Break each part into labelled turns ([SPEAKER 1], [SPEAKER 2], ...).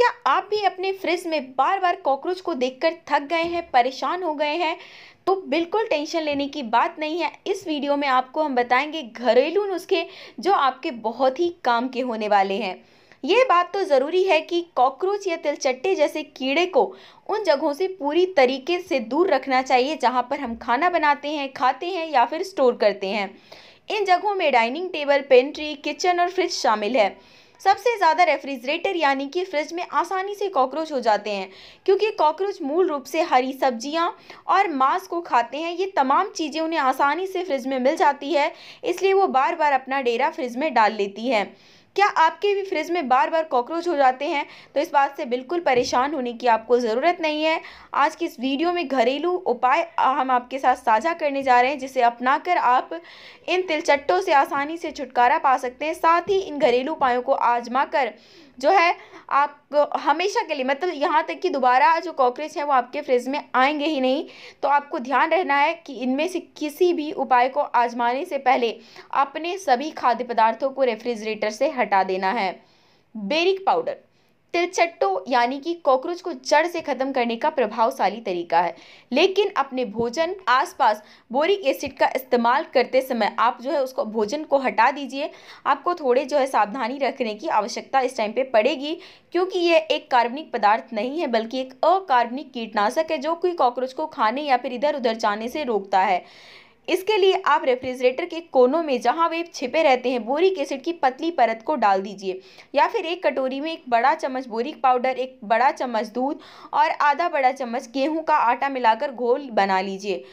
[SPEAKER 1] क्या आप भी अपने फ्रिज में बार बार कॉकरोच को देखकर थक गए हैं परेशान हो गए हैं तो बिल्कुल टेंशन लेने की बात नहीं है इस वीडियो में आपको हम बताएंगे घरेलू नुस्खे जो आपके बहुत ही काम के होने वाले हैं ये बात तो ज़रूरी है कि कॉकरोच या तिलचट्टे जैसे कीड़े को उन जगहों से पूरी तरीके से दूर रखना चाहिए जहाँ पर हम खाना बनाते हैं खाते हैं या फिर स्टोर करते हैं इन जगहों में डाइनिंग टेबल पेंट्री किचन और फ्रिज शामिल है सबसे ज़्यादा रेफ्रिजरेटर यानी कि फ्रिज में आसानी से कॉकरोच हो जाते हैं क्योंकि कॉकरोच मूल रूप से हरी सब्जियाँ और मांस को खाते हैं ये तमाम चीज़ें उन्हें आसानी से फ्रिज में मिल जाती है इसलिए वो बार बार अपना डेरा फ्रिज में डाल लेती है क्या आपके भी फ्रिज में बार बार कॉकरोच हो जाते हैं तो इस बात से बिल्कुल परेशान होने की आपको ज़रूरत नहीं है आज की इस वीडियो में घरेलू उपाय हम आपके साथ साझा करने जा रहे हैं जिसे अपनाकर आप इन तिलचट्टों से आसानी से छुटकारा पा सकते हैं साथ ही इन घरेलू उपायों को आजमा कर जो है आप हमेशा के लिए मतलब यहाँ तक कि दोबारा जो कॉकरोच हैं वो आपके फ्रिज में आएंगे ही नहीं तो आपको ध्यान रहना है कि इनमें से किसी भी उपाय को आजमाने से पहले अपने सभी खाद्य पदार्थों को रेफ्रिजरेटर से हटा देना है बेरिक पाउडर तिलचट्टो यानी कि कॉकरोच को जड़ से ख़त्म करने का प्रभावशाली तरीका है लेकिन अपने भोजन आसपास बोरिक एसिड का इस्तेमाल करते समय आप जो है उसको भोजन को हटा दीजिए आपको थोड़े जो है सावधानी रखने की आवश्यकता इस टाइम पे पड़ेगी क्योंकि यह एक कार्बनिक पदार्थ नहीं है बल्कि एक अकार्बनिक कीटनाशक है जो कि कॉकरोच को खाने या फिर इधर उधर जाने से रोकता है इसके लिए आप रेफ्रिजरेटर के कोनों में जहाँ वे छिपे रहते हैं बोरिक एसिड की पतली परत को डाल दीजिए या फिर एक कटोरी में एक बड़ा चम्मच बोरिक पाउडर एक बड़ा चम्मच दूध और आधा बड़ा चम्मच गेहूँ का आटा मिलाकर घोल बना लीजिए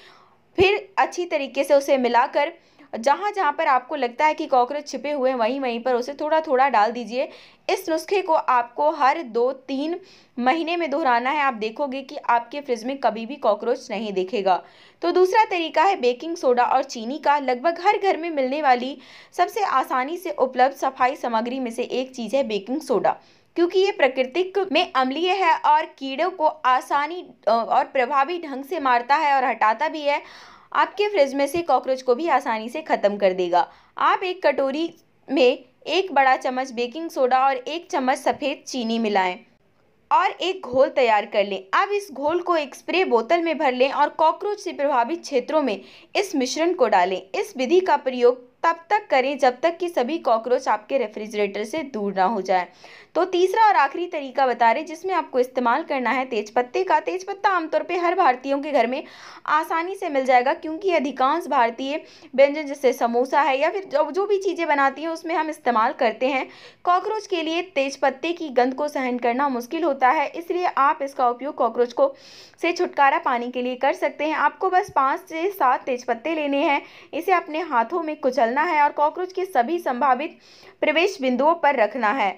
[SPEAKER 1] फिर अच्छी तरीके से उसे मिलाकर जहाँ जहाँ पर आपको लगता है कि कॉकरोच छिपे हुए हैं वहीं वहीं पर उसे थोड़ा थोड़ा डाल दीजिए इस नुस्खे को आपको हर दो तीन महीने में दोहराना है आप देखोगे कि आपके फ्रिज में कभी भी कॉकरोच नहीं दिखेगा तो दूसरा तरीका है बेकिंग सोडा और चीनी का लगभग हर घर में मिलने वाली सबसे आसानी से उपलब्ध सफाई सामग्री में से एक चीज़ है बेकिंग सोडा क्योंकि ये प्रकृतिक में अम्लीय है और कीड़ों को आसानी और प्रभावी ढंग से मारता है और हटाता भी है आपके फ्रिज में से कॉकरोच को भी आसानी से ख़त्म कर देगा आप एक कटोरी में एक बड़ा चम्मच बेकिंग सोडा और एक चम्मच सफ़ेद चीनी मिलाएं और एक घोल तैयार कर लें अब इस घोल को एक स्प्रे बोतल में भर लें और कॉकरोच से प्रभावित क्षेत्रों में इस मिश्रण को डालें इस विधि का प्रयोग तब तक करें जब तक कि सभी कॉकरोच आपके रेफ्रिजरेटर से दूर ना हो जाए तो तीसरा और आखिरी तरीका बता रहे जिसमें आपको इस्तेमाल करना है तेज पत्ते का तेज पत्ता आमतौर पर हर भारतीयों के घर में आसानी से मिल जाएगा क्योंकि अधिकांश भारतीय व्यंजन जैसे समोसा है या फिर जो भी चीज़ें बनाती हैं उसमें हम इस्तेमाल करते हैं कॉकरोच के लिए तेज पत्ते की गंध को सहन करना मुश्किल होता है इसलिए आप इसका उपयोग कॉकरोच को से छुटकारा पाने के लिए कर सकते हैं आपको बस पाँच से सात तेज पत्ते लेने हैं इसे अपने हाथों में कुचल निकलना है और कॉकरोच के सभी संभावित प्रवेश बिंदुओं पर रखना है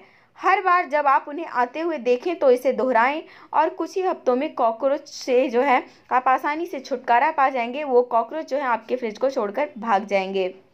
[SPEAKER 1] हर बार जब आप उन्हें आते हुए देखें तो इसे दोहराएं और कुछ ही हफ्तों में कॉकरोच से जो है आप आसानी से छुटकारा पा जाएंगे वो कॉकरोच जो है आपके फ्रिज को छोड़कर भाग जाएंगे